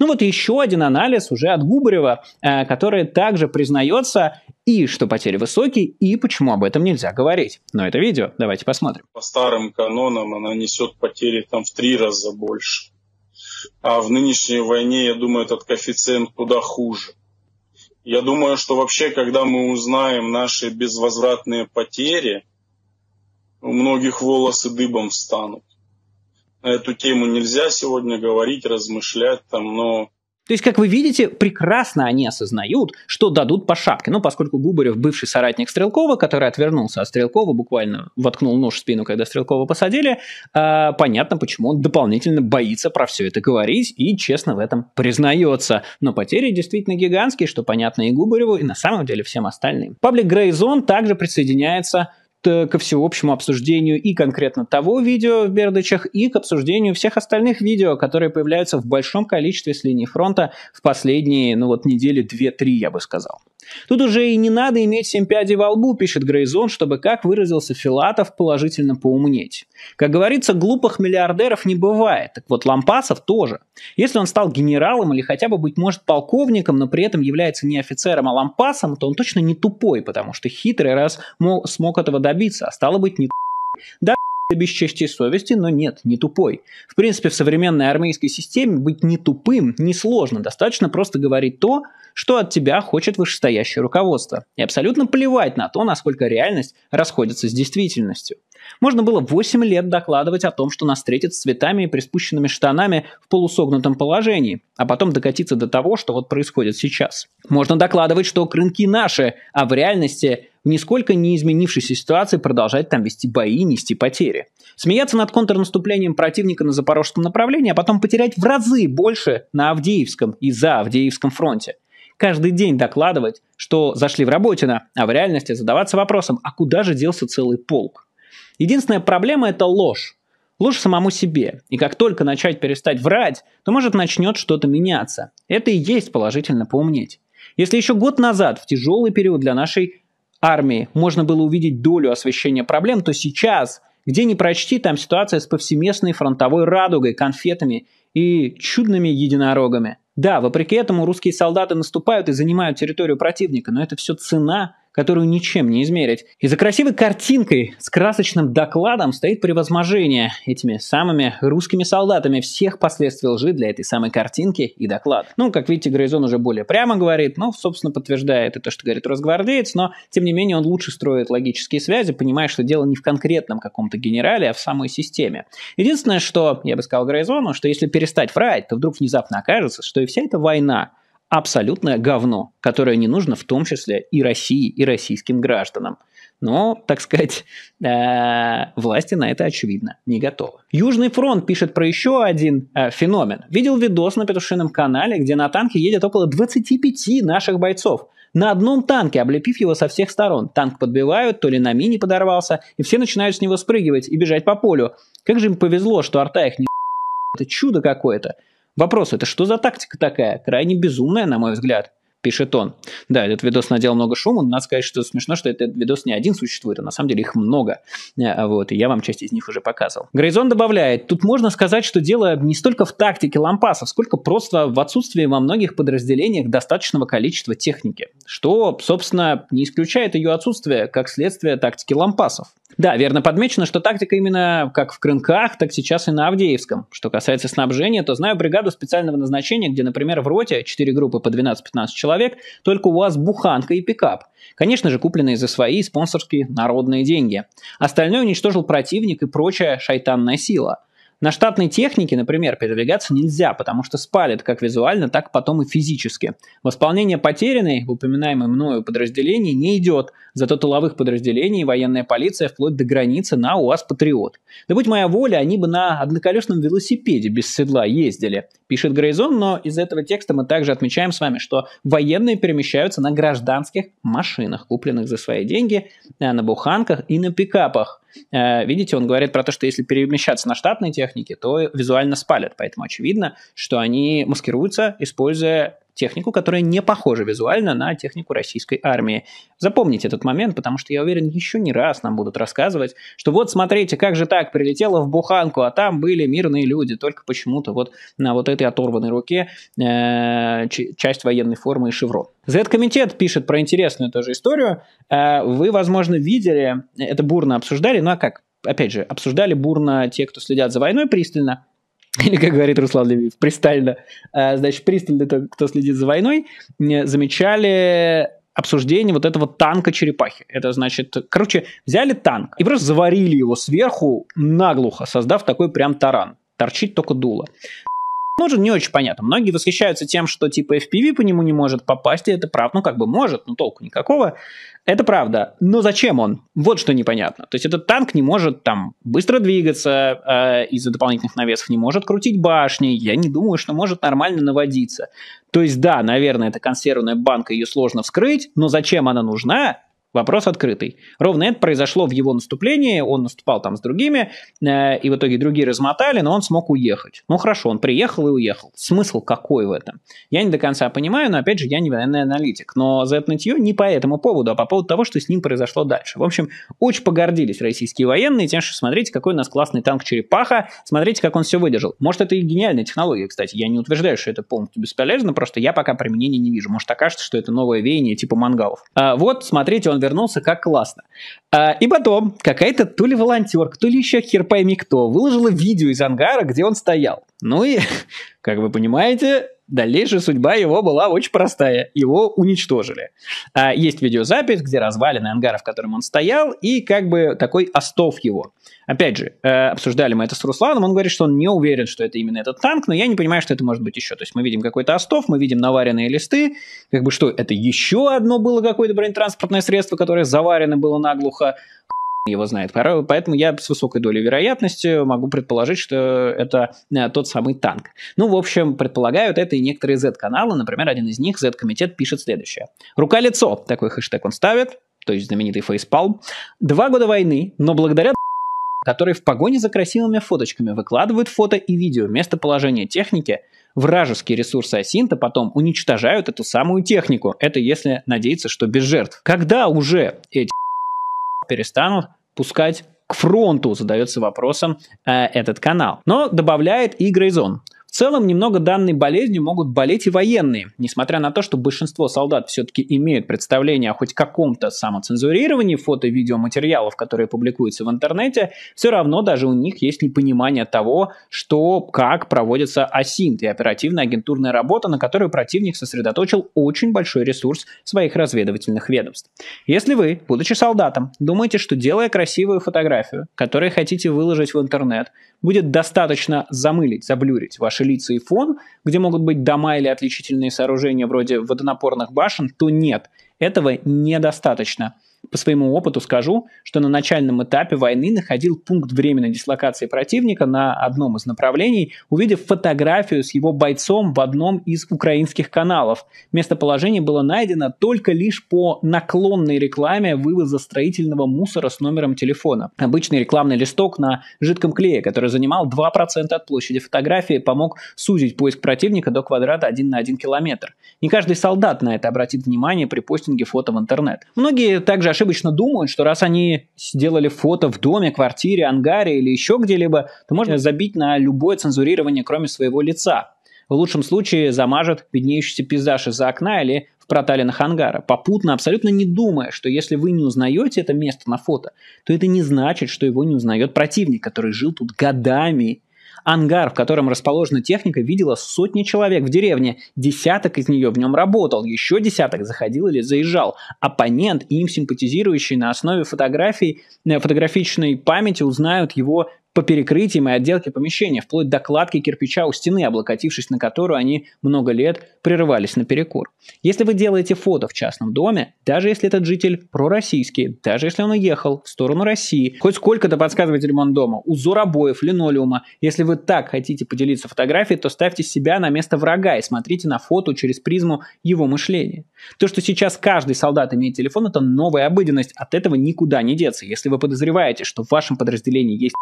Ну вот еще один анализ уже от Губарева, э, который также признается и что потери высокие, и почему об этом нельзя говорить. Но это видео, давайте посмотрим. По старым канонам она несет потери там в три раза больше. А в нынешней войне, я думаю, этот коэффициент куда хуже. Я думаю, что вообще, когда мы узнаем наши безвозвратные потери, у многих волосы дыбом станут на эту тему нельзя сегодня говорить, размышлять там, но то есть, как вы видите, прекрасно они осознают, что дадут по шапке. Но ну, поскольку Губарев бывший соратник Стрелкова, который отвернулся от Стрелкова, буквально воткнул нож в спину, когда Стрелкова посадили, а, понятно, почему он дополнительно боится про все это говорить и честно в этом признается. Но потери действительно гигантские, что понятно и Губареву, и на самом деле всем остальным. Паблик Грейзон также присоединяется Э, ко всеобщему обсуждению и конкретно того видео в Бердычах, и к обсуждению всех остальных видео, которые появляются в большом количестве с линии фронта в последние, ну вот, недели 2-3, я бы сказал. Тут уже и не надо иметь семь пядей во лбу, пишет Грейзон, чтобы, как выразился Филатов, положительно поумнеть. Как говорится, глупых миллиардеров не бывает. Так вот, Лампасов тоже. Если он стал генералом или хотя бы, быть может, полковником, но при этом является не офицером, а Лампасом, то он точно не тупой, потому что хитрый раз мог, смог этого добиться добиться, а стало быть, не Да, без чести и совести, но нет, не тупой. В принципе, в современной армейской системе быть не тупым несложно, достаточно просто говорить то, что от тебя хочет вышестоящее руководство. И абсолютно плевать на то, насколько реальность расходится с действительностью. Можно было 8 лет докладывать о том, что нас встретят с цветами и приспущенными штанами в полусогнутом положении, а потом докатиться до того, что вот происходит сейчас. Можно докладывать, что рынки наши, а в реальности в нисколько не изменившейся ситуации продолжать там вести бои и нести потери. Смеяться над контрнаступлением противника на запорожском направлении, а потом потерять в разы больше на Авдеевском и за Авдеевском фронте. Каждый день докладывать, что зашли в Работино, а в реальности задаваться вопросом, а куда же делся целый полк. Единственная проблема – это ложь. Ложь самому себе. И как только начать перестать врать, то может начнет что-то меняться. Это и есть положительно поумнеть. Если еще год назад, в тяжелый период для нашей армии можно было увидеть долю освещения проблем, то сейчас, где не прочти, там ситуация с повсеместной фронтовой радугой, конфетами и чудными единорогами. Да, вопреки этому русские солдаты наступают и занимают территорию противника, но это все цена которую ничем не измерить. И за красивой картинкой с красочным докладом стоит превозможение этими самыми русскими солдатами всех последствий лжи для этой самой картинки и доклада. Ну, как видите, Грейзон уже более прямо говорит, но, собственно, подтверждает и то, что говорит Росгвардеец, но, тем не менее, он лучше строит логические связи, понимая, что дело не в конкретном каком-то генерале, а в самой системе. Единственное, что я бы сказал Грейзону, что если перестать врать, то вдруг внезапно окажется, что и вся эта война абсолютное говно, которое не нужно в том числе и России, и российским гражданам. Но, так сказать, э, власти на это, очевидно, не готовы. Южный фронт пишет про еще один э, феномен. Видел видос на Петушином канале, где на танке едет около 25 наших бойцов. На одном танке, облепив его со всех сторон. Танк подбивают, то ли на мине подорвался, и все начинают с него спрыгивать и бежать по полю. Как же им повезло, что арта их не... Это чудо какое-то. Вопрос это что за тактика такая? Крайне безумная, на мой взгляд пишет он. Да, этот видос надел много шума, но надо сказать, что смешно, что этот видос не один существует, а на самом деле их много. Э, вот, и я вам часть из них уже показывал. Грейзон добавляет, тут можно сказать, что дело не столько в тактике лампасов, сколько просто в отсутствии во многих подразделениях достаточного количества техники, что, собственно, не исключает ее отсутствие как следствие тактики лампасов. Да, верно подмечено, что тактика именно как в Крынках, так сейчас и на Авдеевском. Что касается снабжения, то знаю бригаду специального назначения, где, например, в роте 4 группы по 12-15 человек, только у вас буханка и пикап. Конечно же, купленные за свои спонсорские народные деньги. Остальное уничтожил противник и прочая шайтанная сила – на штатной технике, например, передвигаться нельзя, потому что спалит как визуально, так потом и физически. Восполнение потерянной в упоминаемой мною подразделении не идет, зато тыловых подразделений военная полиция вплоть до границы на УАЗ «Патриот». Да будь моя воля, они бы на одноколесном велосипеде без седла ездили, пишет Грейзон, но из этого текста мы также отмечаем с вами, что военные перемещаются на гражданских машинах, купленных за свои деньги, э, на буханках и на пикапах. Э, видите, он говорит про то, что если перемещаться на штатной технике, техники, то визуально спалят. Поэтому очевидно, что они маскируются, используя технику, которая не похожа визуально на технику российской армии. Запомните этот момент, потому что, я уверен, еще не раз нам будут рассказывать, что вот смотрите, как же так, прилетело в Буханку, а там были мирные люди, только почему-то вот на вот этой оторванной руке э, часть военной формы и шеврон. Z-комитет пишет про интересную тоже историю. Э, вы, возможно, видели, это бурно обсуждали, ну а как? опять же, обсуждали бурно те, кто следят за войной пристально, или, как говорит Руслан Левиев, пристально, э, значит, пристально, кто следит за войной, замечали обсуждение вот этого танка черепахи. Это значит, короче, взяли танк и просто заварили его сверху наглухо, создав такой прям таран. Торчит только дуло тоже не очень понятно. Многие восхищаются тем, что типа FPV по нему не может попасть, и это правда. Ну, как бы может, но толку никакого. Это правда. Но зачем он? Вот что непонятно. То есть этот танк не может там быстро двигаться э, из-за дополнительных навесов, не может крутить башни. Я не думаю, что может нормально наводиться. То есть да, наверное, это консервная банка, ее сложно вскрыть, но зачем она нужна, Вопрос открытый. Ровно это произошло в его наступлении, он наступал там с другими, э, и в итоге другие размотали, но он смог уехать. Ну хорошо, он приехал и уехал. Смысл какой в этом? Я не до конца понимаю, но опять же, я не военный аналитик. Но за это нытье не по этому поводу, а по поводу того, что с ним произошло дальше. В общем, очень погордились российские военные тем, что смотрите, какой у нас классный танк «Черепаха», смотрите, как он все выдержал. Может, это и гениальная технология, кстати. Я не утверждаю, что это полностью бесполезно, просто я пока применения не вижу. Может, окажется, что это новое веяние типа мангалов. А вот, смотрите, он вернулся, как классно. А, и потом какая-то то ли волонтерка, то ли еще хер пойми кто, выложила видео из ангара, где он стоял. Ну и, как вы понимаете, дальнейшая судьба его была очень простая. Его уничтожили. А, есть видеозапись, где развалины ангара, в котором он стоял, и как бы такой остов его. Опять же, э, обсуждали мы это с Русланом, он говорит, что он не уверен, что это именно этот танк, но я не понимаю, что это может быть еще. То есть мы видим какой-то остов, мы видим наваренные листы, как бы что, это еще одно было какое-то бронетранспортное средство, которое заварено было наглухо, плохо, его знает. Поэтому я с высокой долей вероятности могу предположить, что это э, тот самый танк. Ну, в общем, предполагают это и некоторые Z-каналы. Например, один из них, Z-комитет, пишет следующее. «Рука-лицо» — такой хэштег он ставит, то есть знаменитый фейспалм. «Два года войны, но благодаря которые в погоне за красивыми фоточками выкладывают фото и видео местоположения техники, вражеские ресурсы Асинта потом уничтожают эту самую технику. Это если надеяться, что без жертв. Когда уже эти перестанут пускать к фронту, задается вопросом э, этот канал. Но добавляет и Грейзон. В целом, немного данной болезнью могут болеть и военные, несмотря на то, что большинство солдат все-таки имеют представление о хоть каком-то самоцензурировании фото и видеоматериалов, которые публикуются в интернете, все равно даже у них есть непонимание того, что, как проводится АСИНТ и оперативная агентурная работа, на которую противник сосредоточил очень большой ресурс своих разведывательных ведомств. Если вы, будучи солдатом, думаете, что делая красивую фотографию, которую хотите выложить в интернет, будет достаточно замылить, заблюрить ваши наши лица и фон, где могут быть дома или отличительные сооружения вроде водонапорных башен, то нет, этого недостаточно. По своему опыту скажу, что на начальном этапе войны находил пункт временной дислокации противника на одном из направлений, увидев фотографию с его бойцом в одном из украинских каналов. Местоположение было найдено только лишь по наклонной рекламе вывоза строительного мусора с номером телефона. Обычный рекламный листок на жидком клее, который занимал 2% от площади фотографии, помог сузить поиск противника до квадрата 1 на 1 километр. Не каждый солдат на это обратит внимание при постинге фото в интернет. Многие также ошибочно думают, что раз они сделали фото в доме, квартире, ангаре или еще где-либо, то можно забить на любое цензурирование, кроме своего лица. В лучшем случае замажет виднеющийся пейзаж из-за окна или в проталинах ангара, попутно абсолютно не думая, что если вы не узнаете это место на фото, то это не значит, что его не узнает противник, который жил тут годами Ангар, в котором расположена техника, видела сотни человек в деревне. Десяток из нее в нем работал, еще десяток заходил или заезжал. Оппонент им симпатизирующий на основе фотографий, э, фотографичной памяти узнают его по перекрытиям и отделке помещения, вплоть до кладки кирпича у стены, облокотившись на которую они много лет прерывались на перекур. Если вы делаете фото в частном доме, даже если этот житель пророссийский, даже если он уехал в сторону России, хоть сколько-то подсказывает ремонт дома, узор обоев, линолеума, если вы так хотите поделиться фотографией, то ставьте себя на место врага и смотрите на фото через призму его мышления. То, что сейчас каждый солдат имеет телефон, это новая обыденность, от этого никуда не деться. Если вы подозреваете, что в вашем подразделении есть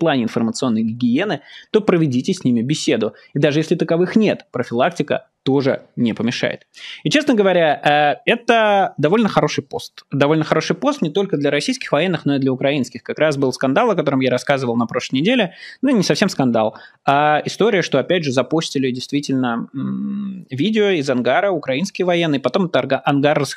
плане информационной гигиены, то проведите с ними беседу. И даже если таковых нет, профилактика тоже не помешает. И, честно говоря, э, это довольно хороший пост. Довольно хороший пост не только для российских военных, но и для украинских. Как раз был скандал, о котором я рассказывал на прошлой неделе. Ну, не совсем скандал, а история, что, опять же, запустили действительно видео из ангара украинские военные, потом это ангар расх...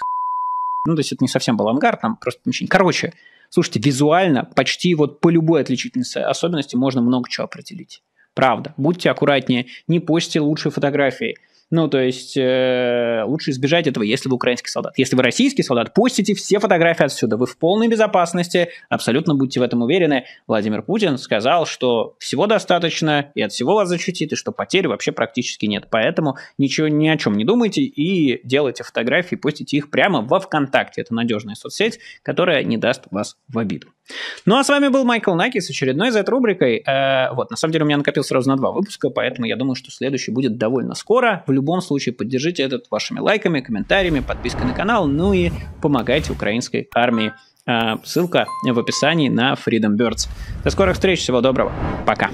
Ну, то есть это не совсем был ангар, там просто помещение. Короче, Слушайте, визуально почти вот по любой отличительной особенности можно много чего определить. Правда. Будьте аккуратнее, не постите лучшие фотографии – ну, то есть э, лучше избежать этого, если вы украинский солдат. Если вы российский солдат, постите все фотографии отсюда. Вы в полной безопасности, абсолютно будьте в этом уверены. Владимир Путин сказал, что всего достаточно, и от всего вас защитит, и что потерь вообще практически нет. Поэтому ничего ни о чем не думайте и делайте фотографии, постите их прямо во ВКонтакте. Это надежная соцсеть, которая не даст вас в обиду. Ну а с вами был Майкл Наки с очередной этой рубрикой Э, вот, на самом деле у меня накопилось сразу на два выпуска, поэтому я думаю, что следующий будет довольно скоро. В любом случае поддержите этот вашими лайками, комментариями, подпиской на канал, ну и помогайте украинской армии. А, ссылка в описании на Freedom Birds. До скорых встреч, всего доброго, пока.